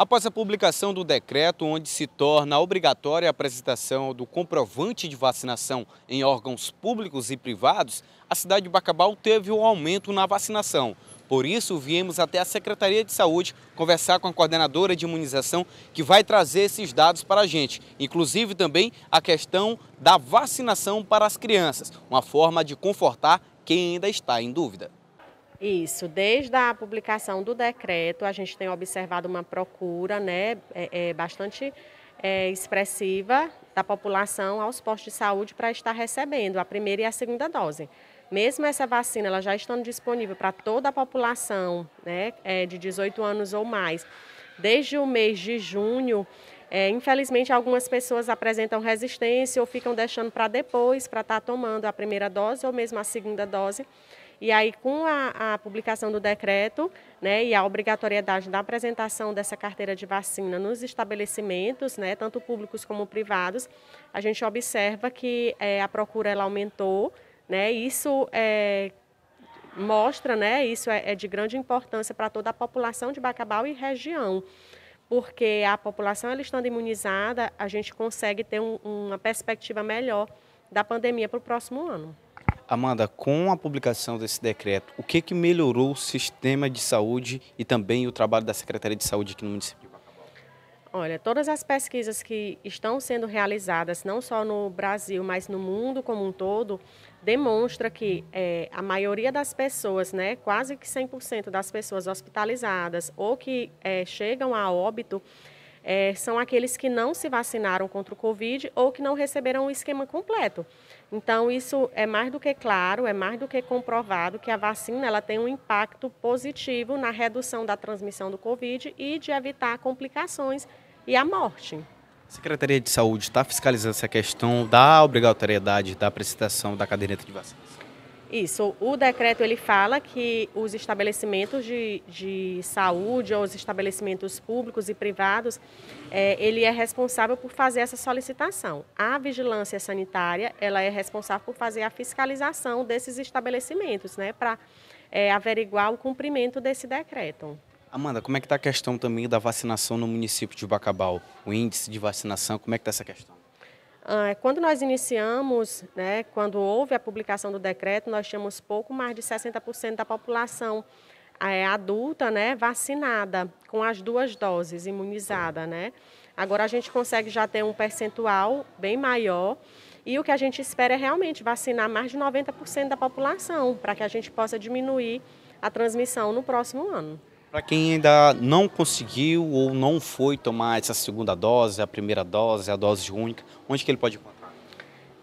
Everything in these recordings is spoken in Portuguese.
Após a publicação do decreto onde se torna obrigatória a apresentação do comprovante de vacinação em órgãos públicos e privados, a cidade de Bacabal teve um aumento na vacinação. Por isso, viemos até a Secretaria de Saúde conversar com a coordenadora de imunização que vai trazer esses dados para a gente, inclusive também a questão da vacinação para as crianças, uma forma de confortar quem ainda está em dúvida. Isso, desde a publicação do decreto, a gente tem observado uma procura né, é, é bastante é, expressiva da população aos postos de saúde para estar recebendo a primeira e a segunda dose. Mesmo essa vacina ela já estando disponível para toda a população né, é, de 18 anos ou mais, desde o mês de junho, é, infelizmente, algumas pessoas apresentam resistência ou ficam deixando para depois, para estar tá tomando a primeira dose ou mesmo a segunda dose. E aí, com a, a publicação do decreto né, e a obrigatoriedade da apresentação dessa carteira de vacina nos estabelecimentos, né, tanto públicos como privados, a gente observa que é, a procura ela aumentou. Né, isso é, mostra, né, isso é, é de grande importância para toda a população de Bacabal e região porque a população ela estando imunizada, a gente consegue ter um, uma perspectiva melhor da pandemia para o próximo ano. Amanda, com a publicação desse decreto, o que, que melhorou o sistema de saúde e também o trabalho da Secretaria de Saúde aqui no município? Olha, todas as pesquisas que estão sendo realizadas, não só no Brasil, mas no mundo como um todo, demonstra que é, a maioria das pessoas, né, quase que 100% das pessoas hospitalizadas ou que é, chegam a óbito, é, são aqueles que não se vacinaram contra o Covid ou que não receberam o esquema completo. Então, isso é mais do que claro, é mais do que comprovado que a vacina ela tem um impacto positivo na redução da transmissão do Covid e de evitar complicações e a morte. A Secretaria de Saúde está fiscalizando essa questão da obrigatoriedade da prestação da caderneta de vacinas. Isso, o decreto ele fala que os estabelecimentos de, de saúde ou os estabelecimentos públicos e privados, é, ele é responsável por fazer essa solicitação. A vigilância sanitária, ela é responsável por fazer a fiscalização desses estabelecimentos, né, para é, averiguar o cumprimento desse decreto. Amanda, como é que está a questão também da vacinação no município de Bacabal? O índice de vacinação, como é que está essa questão? Ah, é, quando nós iniciamos, né, quando houve a publicação do decreto, nós tínhamos pouco mais de 60% da população é, adulta né, vacinada, com as duas doses, imunizada. Né? Agora a gente consegue já ter um percentual bem maior e o que a gente espera é realmente vacinar mais de 90% da população, para que a gente possa diminuir a transmissão no próximo ano. Para quem ainda não conseguiu ou não foi tomar essa segunda dose, a primeira dose, a dose única, onde que ele pode encontrar?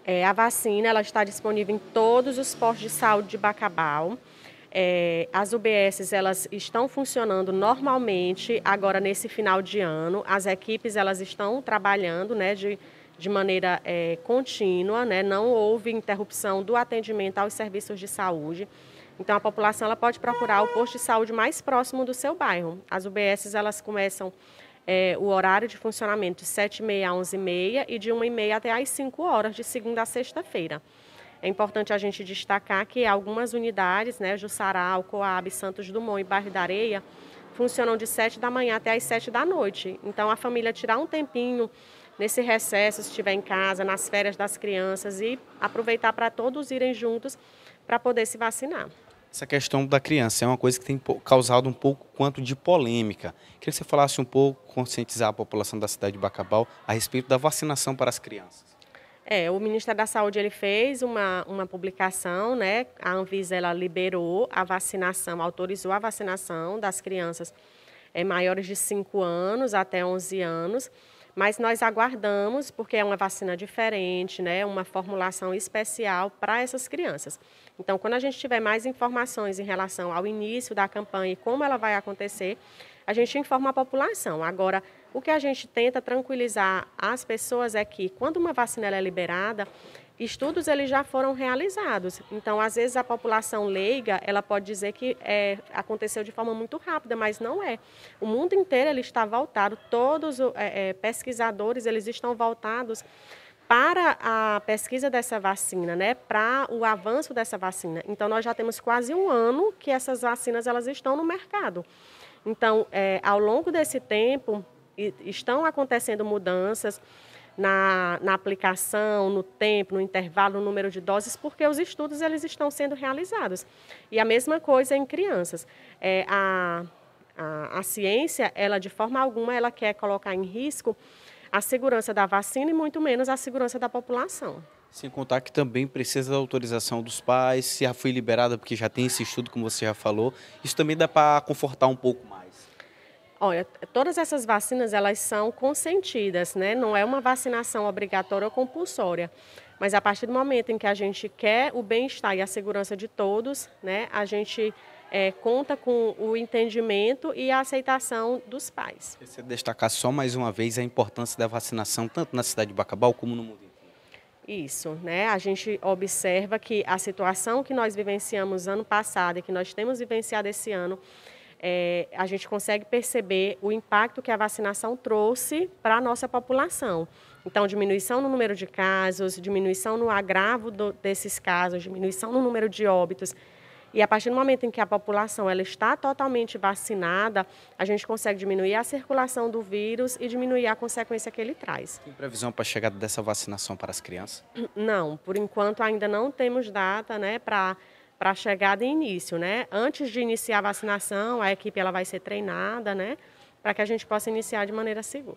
É, a vacina ela está disponível em todos os postos de saúde de Bacabal. É, as UBSs elas estão funcionando normalmente agora nesse final de ano. As equipes elas estão trabalhando, né, de de maneira é, contínua, né? não houve interrupção do atendimento aos serviços de saúde. Então a população ela pode procurar o posto de saúde mais próximo do seu bairro. As UBSs elas começam é, o horário de funcionamento de 7h30 a 11h30 e de 1h30 até às 5 horas de segunda a sexta-feira. É importante a gente destacar que algumas unidades, né, Jussará, Alcoab, Santos Dumont e Barre da Areia, funcionam de 7 da manhã até as 7 da noite. Então a família tirar um tempinho nesse recesso, se estiver em casa, nas férias das crianças e aproveitar para todos irem juntos para poder se vacinar essa questão da criança. É uma coisa que tem causado um pouco quanto de polêmica. Queria que você falasse um pouco, conscientizar a população da cidade de Bacabal a respeito da vacinação para as crianças. É, o Ministério da Saúde ele fez uma, uma publicação, né? A Anvisa ela liberou a vacinação, autorizou a vacinação das crianças é, maiores de 5 anos até 11 anos. Mas nós aguardamos, porque é uma vacina diferente, né? uma formulação especial para essas crianças. Então, quando a gente tiver mais informações em relação ao início da campanha e como ela vai acontecer, a gente informa a população. Agora, o que a gente tenta tranquilizar as pessoas é que quando uma vacina é liberada, estudos eles já foram realizados. Então, às vezes a população leiga ela pode dizer que é, aconteceu de forma muito rápida, mas não é. O mundo inteiro ele está voltado. Todos os é, é, pesquisadores eles estão voltados para a pesquisa dessa vacina, né, para o avanço dessa vacina. Então, nós já temos quase um ano que essas vacinas elas estão no mercado. Então, é, ao longo desse tempo, estão acontecendo mudanças na, na aplicação, no tempo, no intervalo, no número de doses, porque os estudos eles estão sendo realizados. E a mesma coisa em crianças. É, a, a, a ciência, ela de forma alguma, ela quer colocar em risco a segurança da vacina e muito menos a segurança da população. Sem contar que também precisa da autorização dos pais, se já foi liberada, porque já tem esse estudo, como você já falou. Isso também dá para confortar um pouco mais. Olha, todas essas vacinas elas são consentidas, né? Não é uma vacinação obrigatória ou compulsória. Mas a partir do momento em que a gente quer o bem-estar e a segurança de todos, né? A gente é, conta com o entendimento e a aceitação dos pais. Você destacar só mais uma vez a importância da vacinação tanto na cidade de Bacabal como no mundo Isso, né? A gente observa que a situação que nós vivenciamos ano passado e que nós temos vivenciado esse ano é, a gente consegue perceber o impacto que a vacinação trouxe para a nossa população. Então, diminuição no número de casos, diminuição no agravo do, desses casos, diminuição no número de óbitos. E a partir do momento em que a população ela está totalmente vacinada, a gente consegue diminuir a circulação do vírus e diminuir a consequência que ele traz. Tem previsão para a chegada dessa vacinação para as crianças? Não, por enquanto ainda não temos data né, para para chegada e início, né? Antes de iniciar a vacinação, a equipe ela vai ser treinada, né? Para que a gente possa iniciar de maneira segura.